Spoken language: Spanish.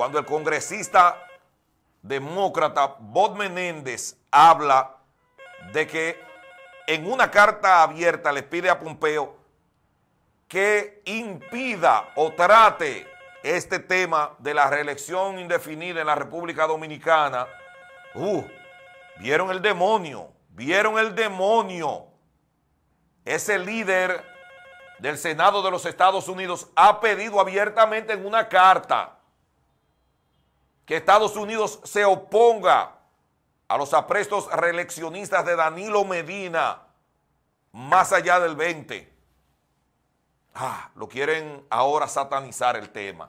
cuando el congresista demócrata Bob Menéndez habla de que en una carta abierta le pide a Pompeo que impida o trate este tema de la reelección indefinida en la República Dominicana. Uh, vieron el demonio, vieron el demonio. Ese líder del Senado de los Estados Unidos ha pedido abiertamente en una carta que Estados Unidos se oponga a los aprestos reeleccionistas de Danilo Medina más allá del 20. Ah, lo quieren ahora satanizar el tema.